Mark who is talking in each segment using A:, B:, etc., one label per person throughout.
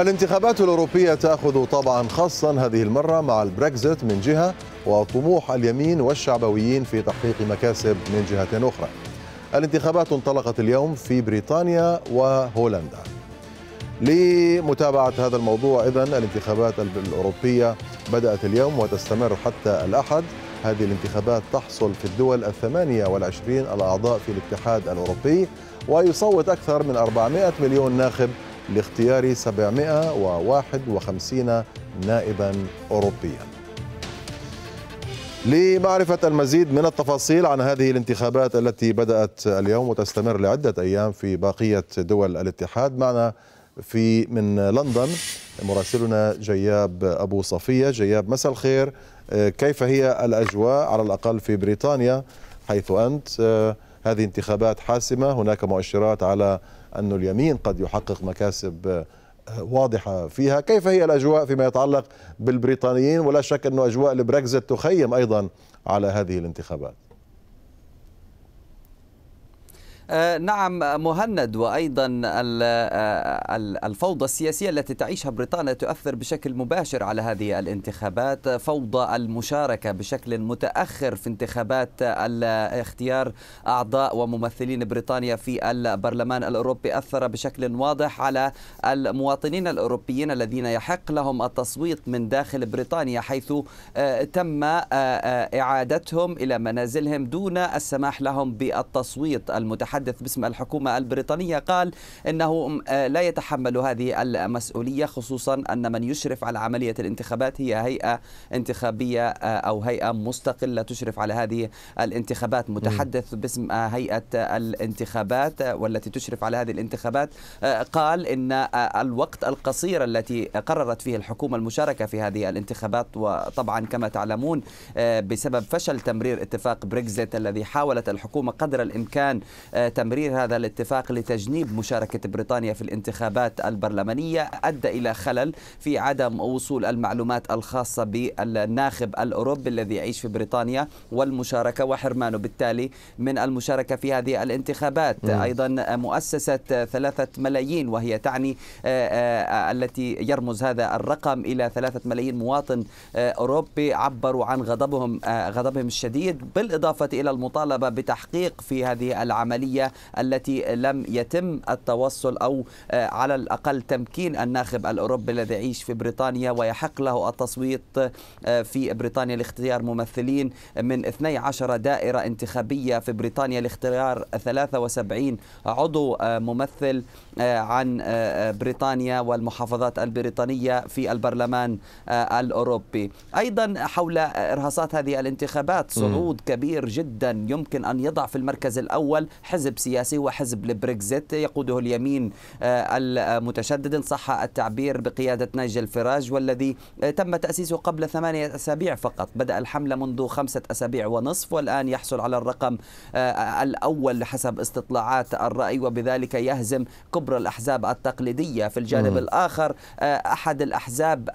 A: الانتخابات الأوروبية تأخذ طبعا خاصا هذه المرة مع البريكزيت من جهة وطموح اليمين والشعبويين في تحقيق مكاسب من جهة أخرى الانتخابات انطلقت اليوم في بريطانيا وهولندا لمتابعة هذا الموضوع إذا الانتخابات الأوروبية بدأت اليوم وتستمر حتى الأحد هذه الانتخابات تحصل في الدول الثمانية والعشرين الأعضاء في الاتحاد الأوروبي ويصوت أكثر من 400 مليون ناخب لاختيار 751 نائبا أوروبيا لمعرفة المزيد من التفاصيل عن هذه الانتخابات التي بدأت اليوم وتستمر لعدة أيام في بقية دول الاتحاد معنا في من لندن مراسلنا جياب أبو صفية جياب مساء الخير كيف هي الأجواء على الأقل في بريطانيا حيث أنت آه، هذه انتخابات حاسمة هناك مؤشرات على أن اليمين قد يحقق مكاسب آه، واضحة فيها كيف هي الأجواء فيما يتعلق بالبريطانيين ولا شك أن أجواء البريكزت تخيم أيضا على هذه الانتخابات
B: آه، نعم مهند وأيضا آه، الفوضى السياسية التي تعيشها بريطانيا تؤثر بشكل مباشر على هذه الانتخابات فوضى المشاركة بشكل متأخر في انتخابات اختيار أعضاء وممثلين بريطانيا في البرلمان الأوروبي أثر بشكل واضح على المواطنين الأوروبيين الذين يحق لهم التصويت من داخل بريطانيا حيث آه، تم إعادتهم إلى منازلهم دون السماح لهم بالتصويت المتحدث المتحدث باسم الحكومة البريطانية قال إنه آه، لا يتحمل هذه المسؤولية خصوصا أن من يشرف على عملية الانتخابات هي هيئة انتخابية آه، أو هيئة مستقلة تشرف على هذه الانتخابات متحدث باسم آه، هيئة الانتخابات والتي تشرف على هذه الانتخابات قال إن الوقت القصير التي قررت فيه الحكومة المشاركة في هذه الانتخابات وطبعا كما تعلمون بسبب فشل تمرير اتفاق بريكزيت الذي حاولت الحكومة قدر الإمكان تمرير هذا الاتفاق لتجنيب مشاركة بريطانيا في الانتخابات البرلمانية أدى إلى خلل في عدم وصول المعلومات الخاصة بالناخب الأوروبي الذي يعيش في بريطانيا والمشاركة وحرمانه بالتالي من المشاركة في هذه الانتخابات م. أيضا مؤسسة ثلاثة ملايين وهي تعني آه، آه، التي يرمز هذا الرقم إلى ثلاثة ملايين مواطن آه، أوروبي عبروا عن غضبهم غضبهم الشديد بالإضافة إلى المطالبة بتحقيق في هذه العملية القضية التي لم يتم التوصل أو آه، على الأقل تمكين الناخب الأوروبي الذي يعيش في بريطانيا ويحق له التصويت آه، في بريطانيا لاختيار ممثلين من 12 دائرة انتخابية في بريطانيا لاختيار 73 عضو آه، ممثل عن بريطانيا والمحافظات البريطانية في البرلمان الأوروبي أيضا حول إرهاصات هذه الانتخابات صعود كبير جدا يمكن أن يضع في المركز الأول حزب حزب سياسي وحزب البريكزيت يقوده اليمين آه، المتشدد إن صح التعبير بقيادة نيجل فراج والذي آه، تم تأسيسه قبل ثمانية أسابيع فقط بدأ الحملة منذ خمسة أسابيع ونصف والآن يحصل على الرقم آه، الأول حسب استطلاعات الرأي وبذلك يهزم كبرى الأحزاب التقليدية في الجانب م. الآخر أحد الأحزاب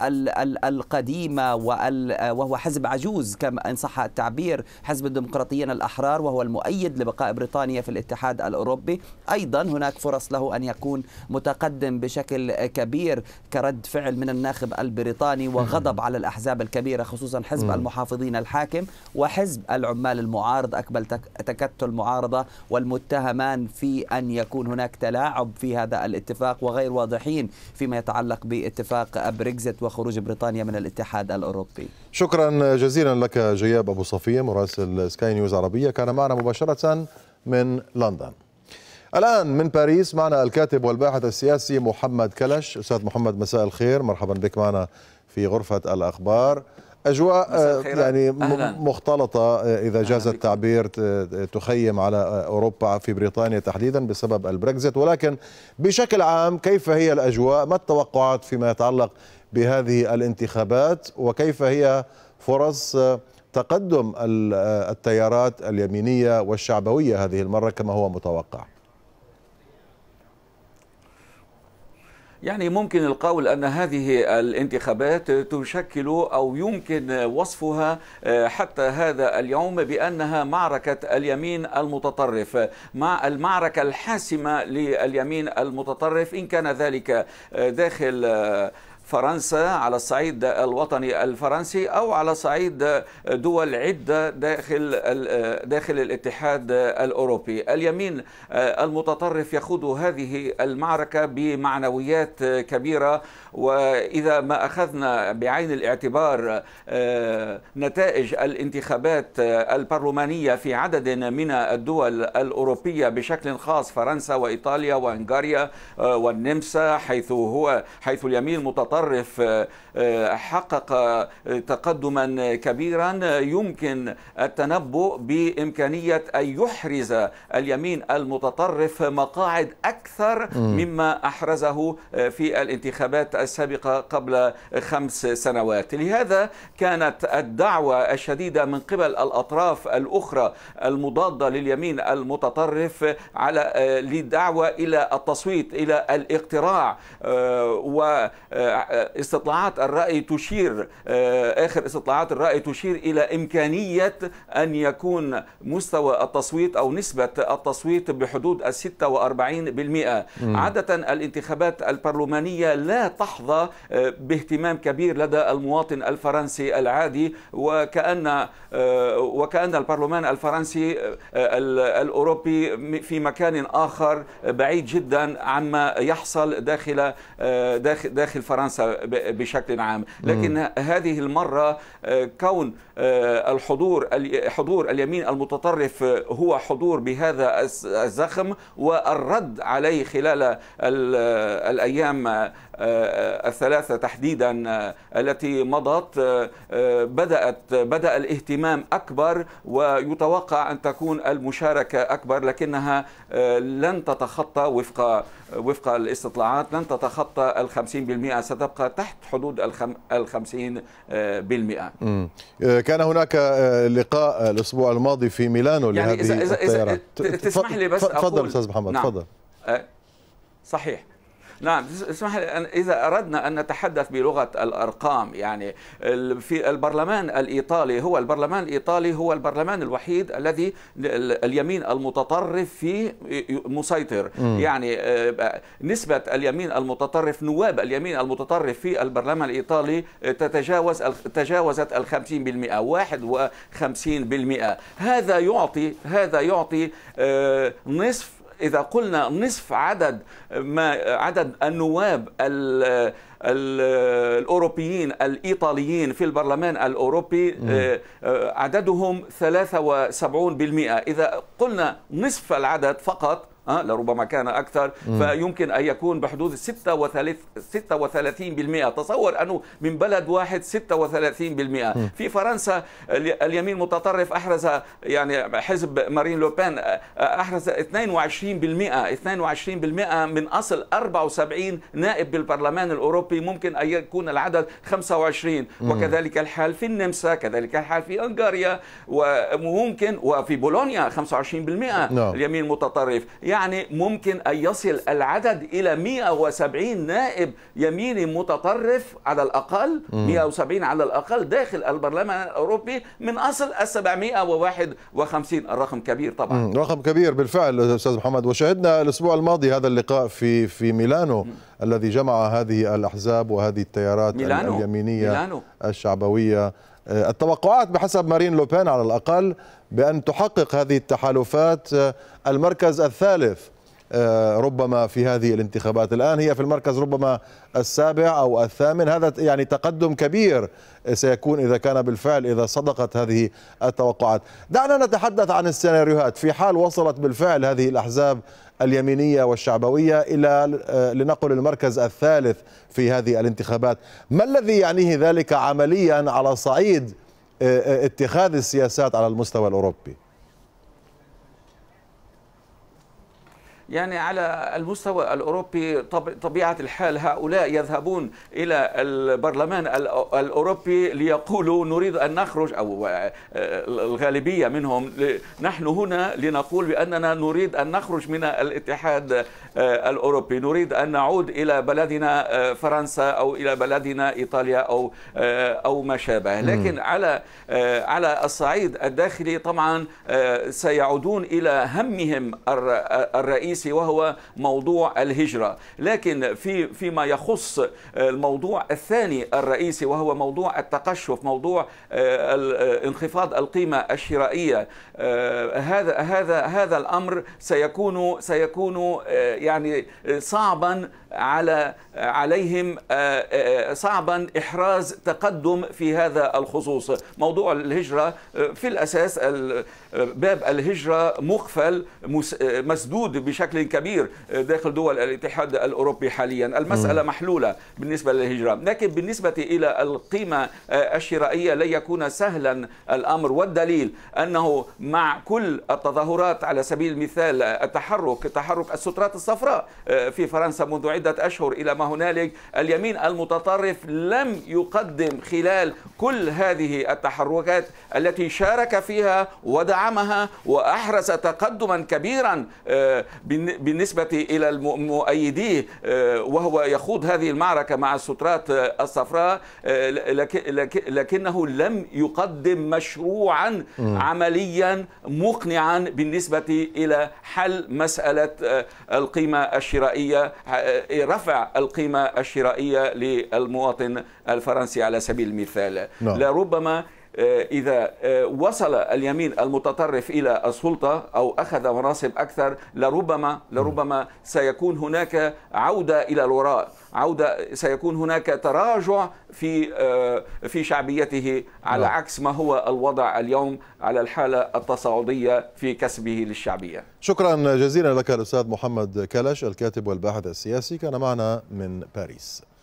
B: القديمة وهو حزب عجوز كما إن صح التعبير حزب الديمقراطيين الأحرار وهو المؤيد لبقاء بريطانيا في الاتحاد الاتحاد الأوروبي أيضا هناك فرص له أن يكون متقدم بشكل كبير كرد فعل من الناخب البريطاني وغضب على الأحزاب الكبيرة خصوصا حزب المحافظين الحاكم وحزب العمال المعارض اكمل تكتل معارضة والمتهمان في أن يكون هناك تلاعب في هذا الاتفاق وغير واضحين فيما يتعلق باتفاق بريكزت وخروج بريطانيا من الاتحاد الأوروبي
A: شكرا جزيلا لك جياب أبو صفية مراسل سكاي نيوز عربية كان معنا مباشرة من لندن الآن من باريس معنا الكاتب والباحث السياسي محمد كلش أستاذ محمد مساء الخير مرحبا بك معنا في غرفة الأخبار أجواء آه، يعني مختلطة آه، إذا جاز التعبير تخيم على آه، أوروبا في بريطانيا تحديدا بسبب البريكزيت ولكن بشكل عام كيف هي الأجواء ما التوقعات فيما يتعلق بهذه الانتخابات وكيف هي فرص تقدم آه، التيارات اليمينية والشعبوية هذه المرة كما هو متوقع
C: يعني ممكن القول أن هذه الانتخابات تشكل أو يمكن وصفها آه، حتى هذا اليوم بأنها معركة اليمين المتطرف مع المعركة الحاسمة لليمين المتطرف إن كان ذلك آه، داخل فرنسا على الصعيد الوطني الفرنسي أو على صعيد دول عدة داخل داخل الاتحاد الأوروبي اليمين المتطرف يخوض هذه المعركة بمعنويات كبيرة وإذا ما أخذنا بعين الاعتبار آه، نتائج الانتخابات البرلمانية في عدد من الدول الأوروبية بشكل خاص فرنسا وإيطاليا وهنغاريا آه، والنمسا حيث هو حيث اليمين متطرف المتطرف آه، آه، حقق آه، تقدما كبيرا يمكن التنبؤ بإمكانية أن يحرز اليمين المتطرف مقاعد أكثر مما أحرزه في الانتخابات السابقة قبل خمس سنوات لهذا كانت الدعوة الشديدة من قبل الأطراف الأخرى المضادة لليمين المتطرف على للدعوة إلى التصويت إلى الاقتراع و آه، استطلاعات الرأي تشير آه، آخر استطلاعات الرأي تشير إلى إمكانية أن يكون مستوى التصويت أو نسبة التصويت بحدود ال 46% عادة الانتخابات البرلمانية لا تحظى آه، باهتمام كبير لدى المواطن الفرنسي العادي وكأن وكأن البرلمان الفرنسي الأوروبي في مكان آخر بعيد جدا عما يحصل داخل داخل, داخل فرنسا فرنسا بشكل عام لكن م. هذه المرة آه، كون آه، الحضور حضور اليمين المتطرف آه، هو حضور بهذا الزخم والرد عليه خلال الأيام الثلاثة تحديدا آه، التي مضت آه، آه، بدأت بدأ الاهتمام أكبر ويتوقع أن تكون المشاركة أكبر لكنها لن تتخطى وفق وفق الاستطلاعات لن تتخطى ال 50% ستبقى تحت حدود ال 50%
A: كان هناك لقاء الأسبوع الماضي في ميلانو يعني لهذه إذا إذا إذا تسمح لي بس تفضل أستاذ محمد نعم. تفضل
C: نعم. صحيح نعم اسمح لي اذا اردنا ان نتحدث بلغه الارقام يعني في البرلمان الايطالي هو البرلمان الايطالي هو البرلمان الوحيد الذي اليمين المتطرف فيه مسيطر م. يعني آه، نسبه اليمين المتطرف نواب اليمين المتطرف في البرلمان الايطالي آه، تتجاوز تجاوزت ال 50% 51% هذا يعطي هذا يعطي آه، نصف إذا قلنا نصف عدد ما عدد النواب الأوروبيين الإيطاليين في البرلمان الأوروبي آه، آه، عددهم 73% إذا قلنا نصف العدد فقط أه لربما كان أكثر فيمكن أن يكون بحدود 36% تصور أنه من بلد واحد 36% في فرنسا اليمين المتطرف أحرز يعني حزب مارين لوبان آه، أحرز 22% 22% من أصل 74 نائب بالبرلمان الأوروبي ممكن أن يكون العدد 25 وكذلك الحال في النمسا كذلك الحال في هنغاريا وممكن وفي بولونيا 25% نعم. اليمين المتطرف يعني يعني ممكن أن يصل العدد إلى 170 نائب يميني متطرف على الأقل 170 على الأقل داخل البرلمان الأوروبي من أصل ال 751 الرقم كبير طبعا
A: رقم كبير بالفعل أستاذ محمد وشهدنا الأسبوع الماضي هذا اللقاء في في ميلانو الذي جمع هذه الأحزاب وهذه التيارات ميلانو. اليمينية ميلانو. الشعبوية آه، التوقعات بحسب مارين لوبين على الأقل بأن تحقق هذه التحالفات آه، المركز الثالث آه، ربما في هذه الانتخابات الآن هي في المركز ربما السابع أو الثامن هذا يعني تقدم كبير سيكون إذا كان بالفعل إذا صدقت هذه التوقعات دعنا نتحدث عن السيناريوهات في حال وصلت بالفعل هذه الأحزاب اليمينية والشعبوية إلى آه، لنقل المركز الثالث في هذه الانتخابات ما الذي يعنيه ذلك عمليا على صعيد آه، آه، اتخاذ السياسات على المستوى الأوروبي؟
C: يعني على المستوى الأوروبي طبيعة الحال هؤلاء يذهبون إلى البرلمان الأوروبي ليقولوا نريد أن نخرج أو آه، الغالبية منهم نحن هنا لنقول بأننا نريد أن نخرج من الاتحاد آه، الأوروبي نريد أن نعود إلى بلدنا آه، فرنسا أو إلى بلدنا إيطاليا أو أو ما شابه لكن على على الصعيد الداخلي طبعا سيعودون إلى همهم الرئيسي الرئيسي وهو موضوع الهجرة لكن في فيما يخص آه، الموضوع الثاني الرئيسي وهو موضوع التقشف موضوع آه، آه، انخفاض القيمة الشرائية هذا هذا هذا الأمر سيكون سيكون يعني صعبا على عليهم آه، آه، صعبا إحراز تقدم في هذا الخصوص موضوع الهجرة آه، في الأساس باب الهجرة مقفل مسدود بشكل كبير داخل دول الاتحاد الأوروبي حاليا المسألة محلولة بالنسبة للهجرة لكن بالنسبة إلى القيمة الشرائية لن يكون سهلا الأمر والدليل أنه مع كل التظاهرات على سبيل المثال التحرك تحرك السترات الصفراء في فرنسا منذ عدة عدة أشهر إلى ما هنالك اليمين المتطرف لم يقدم خلال كل هذه التحركات التي شارك فيها ودعمها وأحرز تقدما كبيرا آه، بالنسبة إلى مؤيديه آه، وهو يخوض هذه المعركة مع السترات آه، الصفراء لكنه لم يقدم مشروعا عمليا مقنعا بالنسبة إلى حل مسألة القيمة الشرائية رفع القيمة الشرائية للمواطن الفرنسي على سبيل المثال نعم. لربما آه، إذا آه، وصل اليمين المتطرف إلى السلطة أو أخذ مناصب أكثر لربما لربما سيكون هناك عودة إلى الوراء عودة سيكون هناك تراجع في آه، في شعبيته على نعم. عكس ما هو الوضع اليوم على الحالة التصاعدية في كسبه للشعبية
A: شكرا جزيلا لك الأستاذ محمد كلش الكاتب والباحث السياسي كان معنا من باريس